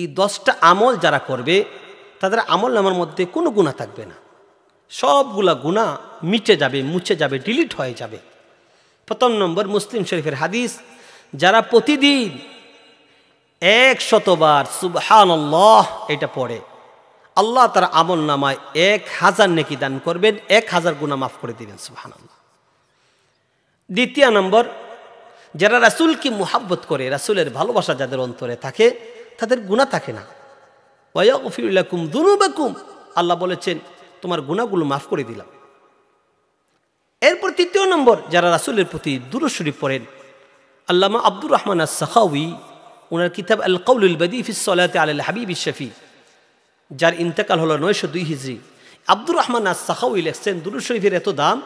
এই দশটা আমল যারা করবে তাদের আমল নামার মধ্যে কোনো গুণা থাকবে না সবগুলা গুণা মিটে যাবে মুছে যাবে ডিলিট হয়ে যাবে প্রথম নম্বর মুসলিম শরীফের হাদিস যারা প্রতিদিন এক শতবার সুবহান আল্লাহ এটা পড়ে আল্লাহ তার আমল নামায় এক হাজার নেকি দান করবেন এক হাজার গুণা মাফ করে দিবেন সুবহান দ্বিতীয় নম্বর যারা রাসুলকে মোহাব্বত করে রাসুলের ভালোবাসা যাদের অন্তরে থাকে তাদের গুণা থাকে না ওয়া গফিরুল্লাকুম দুরুবাকুম আল্লাহ বলেছেন তোমার গুণাগুলো মাফ করে দিলাম এরপর তৃতীয় নম্বর যারা রাসুলের প্রতি দূরস্বরী পড়েন আল্লামা আব্দুর রহমান আসাহাউই ওনার কিতাব আল কৌলুল বদিফিসালাতে আল হাবিব শফি যার ইন্তেকাল হলো নয়শো দুই হিজড়ি আব্দুর রহমান আসাহাউই লেখছেন দুরুশরীফের এত দাম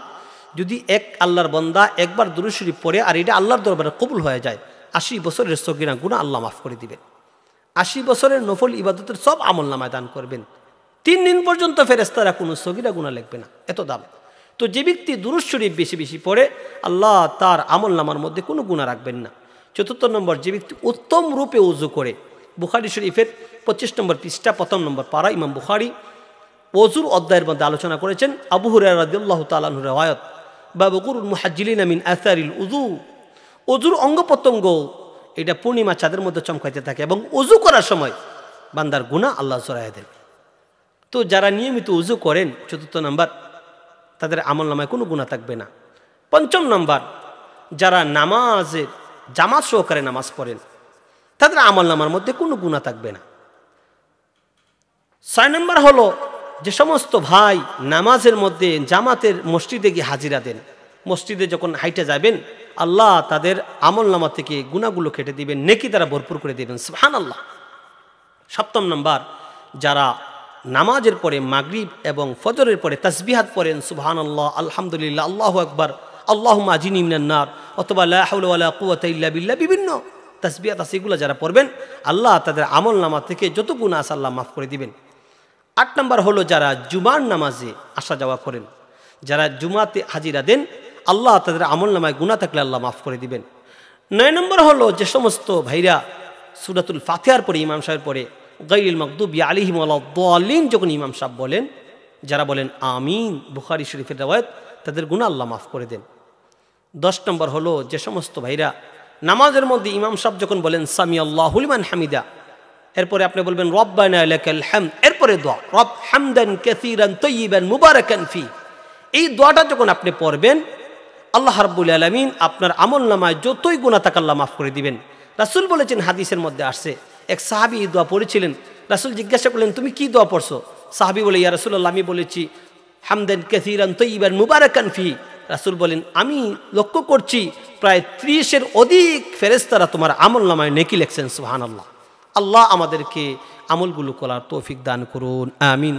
যদি এক আল্লাহর বন্দা একবার দুরুশরীফ পড়ে আর এটা আল্লাহর দরবারে কবুল হয়ে যায় আশি বছরের সগিনা গুণা আল্লাহ মাফ করে দিবেন আশি বছরের নফল ইবাদতের সব আমল নামায় দান করবেন তিন দিন পর্যন্ত ফেরেস্তারা কোনো সগিরা গুণা লিখবে না এত দাম তো যে ব্যক্তি দুরুজ শরীফ বেশি বেশি পড়ে আল্লাহ তার আমল নামার মধ্যে কোনো গুণা রাখবেন না চতুর্থ নম্বর যে ব্যক্তি উত্তম রূপে উজু করে বুখারি শরীফের পঁচিশ নম্বর পৃষ্ঠা প্রথম নম্বর পাড়া ইমাম বুখারি ওজুর অধ্যায়ের মধ্যে আলোচনা করেছেন আবু হুরাহ তালানু রায়ত বা বকুর মুহাজিল আমিন আসারিল উজু অজুর অঙ্গ প্রত্যঙ্গ এটা পূর্ণিমা চাঁদের মধ্যে চমকাইতে থাকে এবং উজু করার সময় বান্দার গুণা আল্লাহ জোরাইয়া দেবে তো যারা নিয়মিত উজু করেন চতুর্থ নাম্বার তাদের আমল নামায় কোনো গুণা থাকবে না পঞ্চম নাম্বার যারা নামাজের জামাত সহকারে নামাজ পড়েন তাদের আমল নামার মধ্যে কোনো গুণা থাকবে না ছয় নম্বর হলো যে সমস্ত ভাই নামাজের মধ্যে জামাতের মসজিদে গিয়ে হাজিরা দেন মসজিদে যখন হাইটে যাবেন আল্লাহ তাদের আমল নামা থেকে গুণাগুলো কেটে দিবেন নেকি তারা ভরপুর করে দেবেন সুহান আল্লাহ সপ্তম নম্বর যারা নামাজের পরে মাগরিব এবং ফজরের পরে তাসবিহাত পড়েন সুহান আল্লাহ আলহামদুলিল্লাহ আল্লাহ আকবর আল্লাহ মাজিন ইমনান্নার অথবা আল্লাহ বিল্লা বিভিন্ন তসবিহাত আছে এগুলো যারা পড়বেন আল্লাহ তাদের আমল নামা থেকে যত গুণ আস আল্লাহ মাফ করে দিবেন আট নম্বর হলো যারা জুমার নামাজে আসা যাওয়া করেন যারা জুমাতে হাজিরা দেন আল্লাহ তাদের আমল নামায় গুণা থাকলে আল্লাহ মাফ করে দিবেন নয় নম্বর হলো যে সমস্ত ভাইরা সুরাতুল ফাতেহার পরে ইমাম সাহেব পরে গাইল মকদুব আলিহিম আলিম যখন ইমাম সাহেব বলেন যারা বলেন আমিন বুখারি শরীফের রায়ত তাদের গুণা আল্লাহ মাফ করে দেন দশ নম্বর হলো যে সমস্ত ভাইরা নামাজের মধ্যে ইমাম সাহেব যখন বলেন সামি আল্লাহুলিমান হামিদা এরপরে আপনি বলবেন রব্বানাল হ্যাম এরপরে দোয়া রব হ্যামদান কেসিরান তৈবান মুবারাকান ফি এই দোয়াটা যখন আপনি পড়বেন আল্লাহ হাব্বুল আলমিন আপনার আমল নামায় যতই গুণা তাকাল্লা মাফ করে দিবেন রাসুল বলেছেন হাদিসের মধ্যে আসছে এক সাহাবি দোয়া পড়েছিলেন রাসুল জিজ্ঞাসা করলেন তুমি কি দোয়া পড়ছো সাহাবি বলে ইয়া রাসুল্লাহ আমি বলেছি হামদেন কেসিরান তৈবান মুবারকান ফি রাসুল বলেন আমি লক্ষ্য করছি প্রায় ত্রিশের অধিক ফেরেস্তারা তোমার আমল নামায় নেকি লেখছেন সুহান আল্লাহ আল্লাহ আমাদেরকে আমলগুলো করার তৌফিক দান করুন আমিন